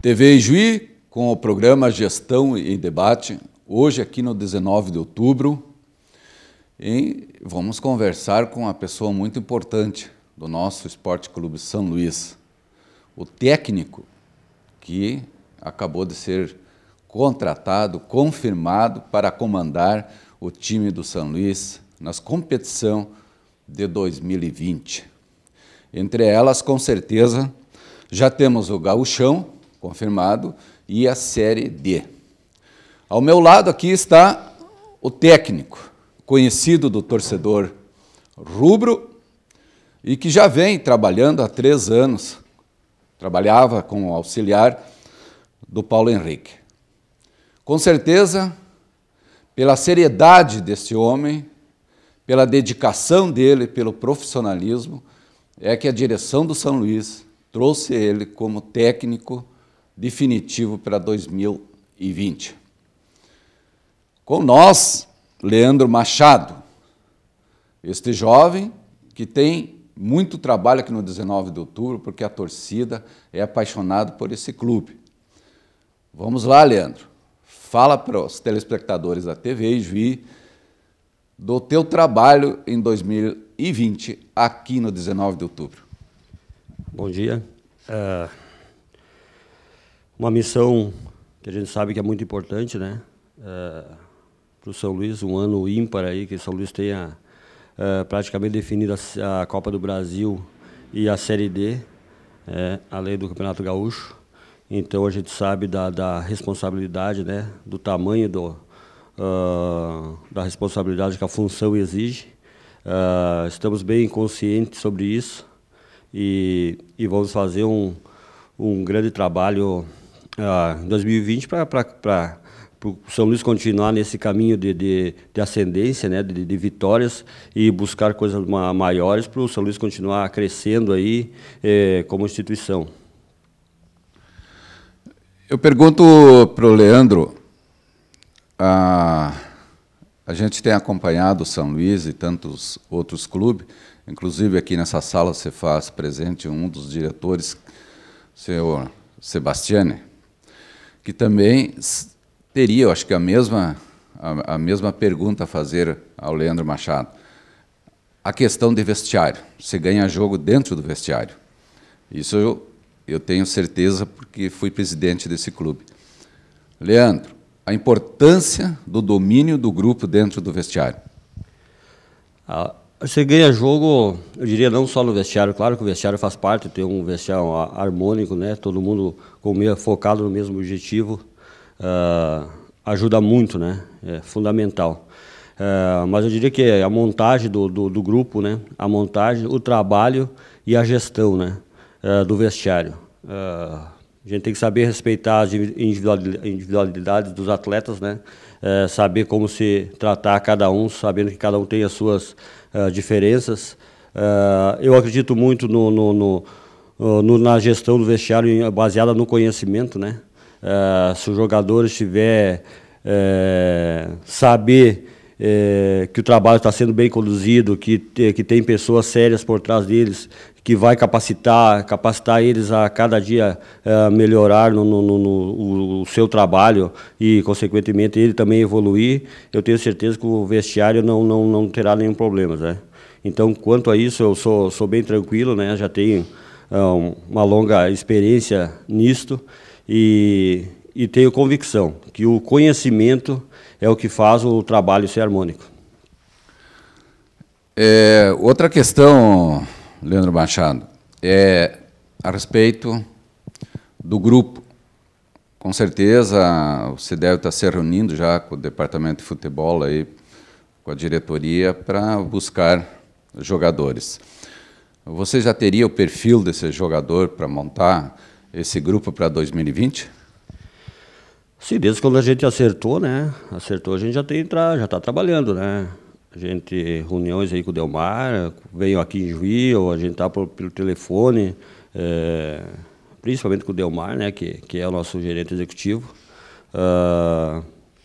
TV Juí com o programa Gestão e Debate, hoje aqui no 19 de outubro. E vamos conversar com uma pessoa muito importante do nosso Esporte Clube São Luís, o técnico que acabou de ser contratado, confirmado para comandar o time do São Luís nas competição de 2020. Entre elas, com certeza, já temos o Gauchão, confirmado, e a Série D. Ao meu lado aqui está o técnico, conhecido do torcedor rubro e que já vem trabalhando há três anos. Trabalhava como auxiliar do Paulo Henrique. Com certeza, pela seriedade desse homem, pela dedicação dele, pelo profissionalismo, é que a direção do São Luís trouxe ele como técnico definitivo para 2020. Com nós, Leandro Machado, este jovem que tem muito trabalho aqui no 19 de outubro, porque a torcida é apaixonada por esse clube. Vamos lá, Leandro. Fala para os telespectadores da TV e do teu trabalho em 2020 aqui no 19 de outubro. Bom dia. Uh uma missão que a gente sabe que é muito importante, né? É, para o São Luís, um ano ímpar aí, que o São Luís tenha é, praticamente definido a, a, Copa do Brasil e a Série D, é, além do Campeonato Gaúcho. Então a gente sabe da, da responsabilidade, né? Do tamanho do, uh, da responsabilidade que a função exige. Ah, estamos bem conscientes sobre isso e, e vamos fazer um, um grande trabalho 2020 para o São Luís continuar nesse caminho de, de, de ascendência, né, de, de, vitórias e buscar coisas ma maiores para o São Luís continuar crescendo aí é, como instituição. Eu pergunto para o Leandro, a, a gente tem acompanhado o São Luís e tantos outros clubes, inclusive aqui nessa sala você faz presente um dos diretores, senhor Sebastiane, que também teria, eu acho que a mesma, a, a mesma pergunta a fazer ao Leandro Machado. A questão de vestiário. Você ganha jogo dentro do vestiário. Isso eu, eu tenho certeza porque fui presidente desse clube. Leandro, a importância do domínio do grupo dentro do vestiário. Você ganha jogo, eu diria, não só no vestiário, claro que o vestiário faz parte, tem um vestiário harmônico, né? todo mundo com, focado no mesmo objetivo, uh, ajuda muito, né? é fundamental. Uh, mas eu diria que é a montagem do, do, do, grupo, né? a montagem, o trabalho e a gestão né? Uh, do vestiário. A gente tem que saber respeitar as individualidades dos atletas, né? É, saber como se tratar cada um, sabendo que cada um tem as suas eh, diferenças. Uh, eu acredito muito no, no, no, eh, na gestão do vestiário baseada no conhecimento. Né? se o jogador tiver saber é, que o trabalho está sendo bem conduzido, que, que tem pessoas sérias por trás deles, que vai capacitar, capacitar eles a cada dia eh, melhorar no, no, no, no, o, seu trabalho e, consequentemente, ele também evoluir, eu tenho certeza que o vestiário não, não, não terá nenhum problema. Né? Então, quanto a isso, eu sou, sou bem tranquilo, né? já tenho eh, uma longa experiência nisto e, e tenho convicção que o conhecimento é o que faz o trabalho ser harmônico. É, outra questão, Leandro Machado, é a respeito do grupo. Com certeza, você deve estar tá se reunindo já com o departamento de futebol aí, com a diretoria para buscar jogadores. Você já teria o perfil desse jogador para montar esse grupo para 2020? Sim, desde quando a gente acertou, né? Acertou, a gente já tem já está trabalhando, né? A gente, reuniões aí com o Delmar, veio aqui em Juízo, a gente tá pelo telefone, é, principalmente com o Delmar, né, que, que é o nosso gerente executivo. Uh,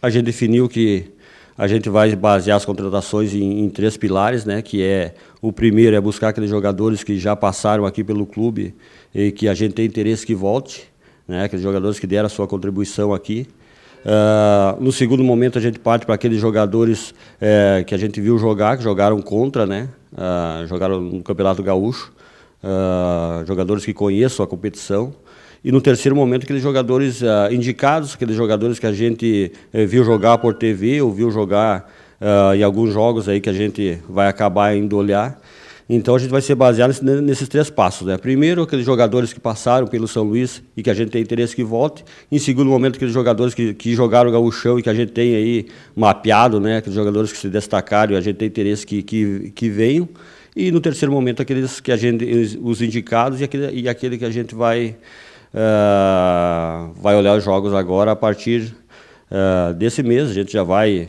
a gente definiu que a gente vai basear as contratações em, em, três pilares, né? Que é o primeiro é buscar aqueles jogadores que já passaram aqui pelo clube e que a gente tem interesse que volte, né? Aqueles jogadores que deram a sua contribuição aqui. Ah, no segundo momento a gente parte para aqueles jogadores eh, que a gente viu jogar, que jogaram contra, né? Uh, jogaram no Campeonato Gaúcho, ah, jogadores que conheçam a competição. E no terceiro momento, aqueles jogadores indicados, aqueles jogadores que a gente eh, viu jogar por TV ou viu jogar em alguns jogos aí que a gente vai acabar indo olhar. Então a gente vai ser baseado nesse, nesses três passos. Né? Primeiro, aqueles jogadores que passaram pelo São Luís e que a gente tem interesse que volte. Em segundo momento, aqueles jogadores que, que jogaram o gauchão e que a gente tem aí mapeado, né? aqueles jogadores que se destacaram e a gente tem interesse que, que, que venham. E no terceiro momento, aqueles que a gente, os indicados e aquele, e aquele que a gente vai, uh, vai olhar os jogos agora a partir uh, desse mês. A gente já vai,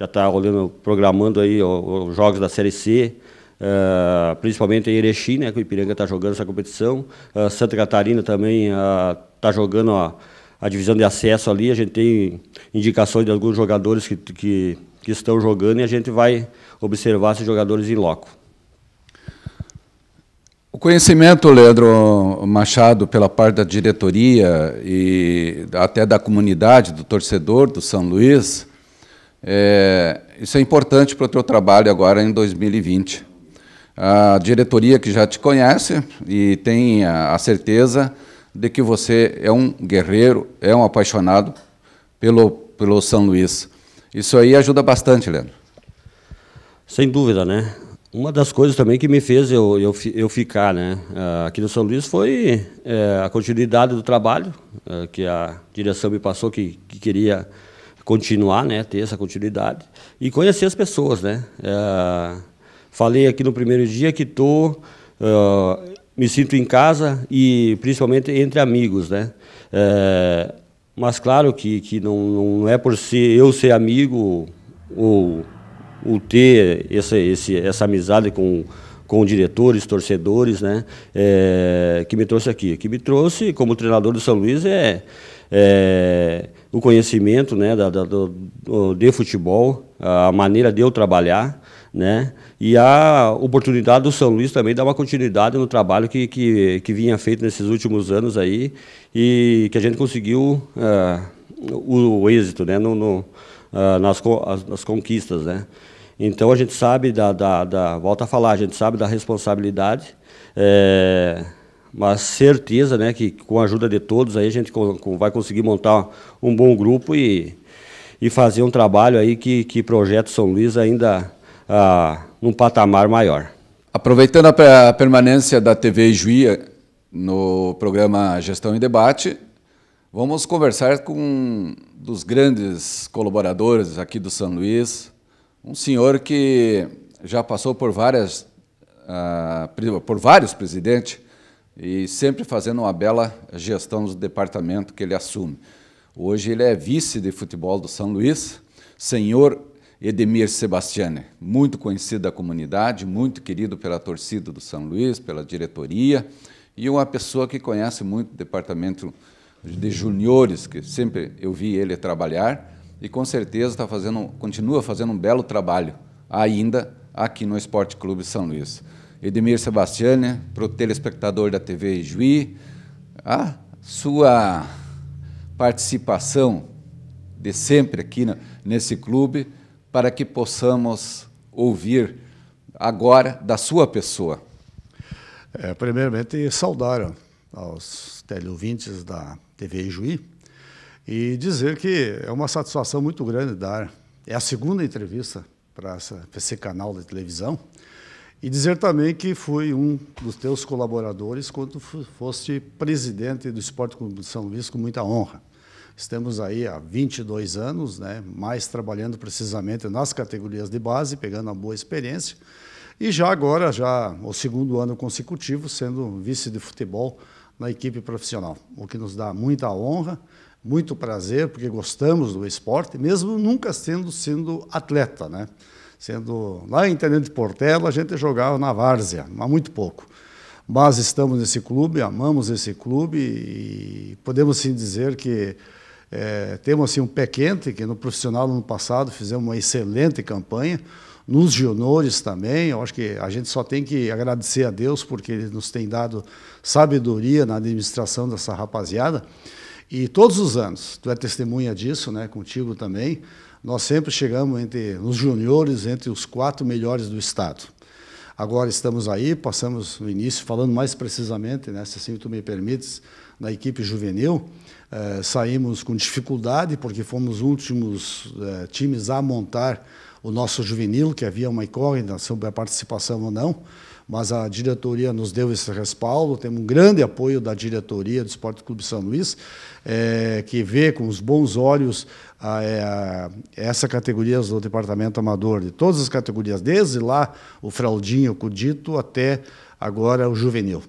já está olhando, programando aí os jogos da Série C, Uh, principalmente em Erechim, né, que o Ipiranga está jogando essa competição. Uh, Santa Catarina também está ah, uh, jogando a, a, divisão de acesso ali. A gente tem indicações de alguns jogadores que, que, que estão jogando e a gente vai observar esses jogadores em loco. O conhecimento, Leandro Machado, pela parte da diretoria e até da comunidade, do torcedor do São Luís, é, isso é importante para o teu trabalho agora em 2020 a diretoria que já te conhece e tem a certeza de que você é um guerreiro, é um apaixonado pelo, pelo São Luís. Isso aí ajuda bastante, Leandro. Sem dúvida, né? Uma das coisas também que me fez eu, eu, eu ficar né, ah, aqui no São Luís foi é, a continuidade do trabalho, é, que a direção me passou que, que queria continuar, né, ter essa continuidade, e conhecer as pessoas. Né? É, Falei aqui no primeiro dia que estou. Uh, me sinto em casa e principalmente entre amigos, né? Eh, mas claro que, que não, não é por ser eu ser amigo ou, o ter essa, esse, essa amizade com, com diretores, torcedores, né? É, que me trouxe aqui. Que me trouxe como treinador do São Luís é, é o conhecimento né, da, da do, de futebol, a maneira de eu trabalhar, né, e a oportunidade do São Luís também dar uma continuidade no trabalho que, que, que vinha feito nesses últimos anos aí e que a gente conseguiu uh, o, o, êxito né, no, no uh, nas, as, nas conquistas. Né. Então a gente sabe da, da, da, volta a falar, a gente sabe da responsabilidade. É, mas certeza né, que com a ajuda de todos aí a gente vai conseguir montar um bom grupo e, e fazer um trabalho aí que, que projeta São Luís ainda ah, num patamar maior. Aproveitando a permanência da TV Juía eh, no programa Gestão em Debate, vamos conversar com um dos grandes colaboradores aqui do São Luís, um senhor que já passou por várias, ah, por vários presidentes, e sempre fazendo uma bela gestão do departamento que ele assume. Hoje ele é vice de futebol do São Luís, senhor Edemir Sebastiani, muito conhecido da comunidade, muito querido pela torcida do São Luís, pela diretoria, e uma pessoa que conhece muito o departamento de juniores, que sempre eu vi ele trabalhar, e com certeza está fazendo, continua fazendo um belo trabalho ainda aqui no Esporte Clube São Luís. Edmir Sebastiani, né? para o telespectador da TV Juí, a sua participação de sempre aqui no, nesse clube, para que possamos ouvir agora da sua pessoa. É, primeiramente, saudar aos teleouvintes da TV Juí e dizer que é uma satisfação muito grande dar. É a segunda entrevista para, para esse canal de televisão. E dizer também que fui um dos teus colaboradores quando foste presidente do Esporte Clube de São Luís, com muita honra. Estamos aí há 22 anos, né, mais trabalhando precisamente nas categorias de base, pegando uma boa experiência. E já agora, já o segundo ano consecutivo, sendo vice de futebol na equipe profissional, o que nos dá muita honra, muito prazer, porque gostamos do esporte, mesmo nunca sendo, sendo atleta, né? sendo lá em Tenente Portela, a gente jogava na várzea, mas muito pouco. Mas estamos nesse clube, amamos esse clube e podemos sim dizer que é, temos assim, um pé quente, que no profissional no ano passado fizemos uma excelente campanha, nos juniores também. Eu acho que a gente só tem que agradecer a Deus porque ele nos tem dado sabedoria na administração dessa rapaziada. E todos os anos, tu é testemunha disso, né, contigo também, nós sempre chegamos entre os juniores, entre os quatro melhores do estado. Agora estamos aí, passamos no início, falando mais precisamente, né, se assim tu me permites, na equipe juvenil, eh, saímos com dificuldade, porque fomos os últimos eh, times a montar o nosso juvenil, que havia uma incógnita sobre a participação ou não mas a diretoria nos deu esse respaldo, temos um grande apoio da diretoria do Esporte Clube São Luís, é, que vê com os bons olhos a, é, a, essa categoria do departamento amador, de todas as categorias, desde lá o fraldinho, o cudito, até agora o juvenil.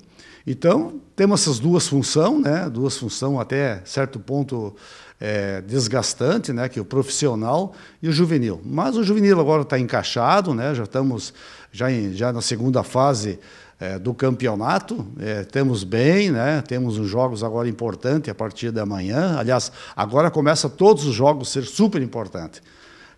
Então, temos essas duas funções, né? duas funções até certo ponto é, desgastante, né? que é o profissional e o juvenil. Mas o juvenil agora está encaixado, né? já estamos já, em, já na segunda fase é, do campeonato, é, temos bem, né? temos os jogos agora importantes a partir da manhã. Aliás, agora começa todos os jogos a ser super importante.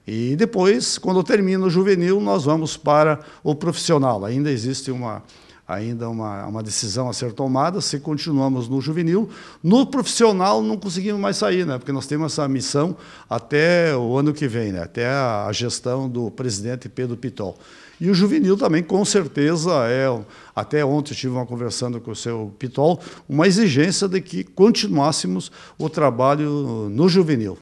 E depois, quando termina o juvenil, nós vamos para o profissional. Ainda existe uma ainda uma, uma decisão a ser tomada, se continuamos no juvenil. No profissional não conseguimos mais sair, né? porque nós temos essa missão até o ano que vem, né? até a, gestão do presidente Pedro Pitol. E o juvenil também, com certeza, é. Até ontem tive uma conversando com o seu Pitol, uma exigência de que continuássemos o trabalho no juvenil.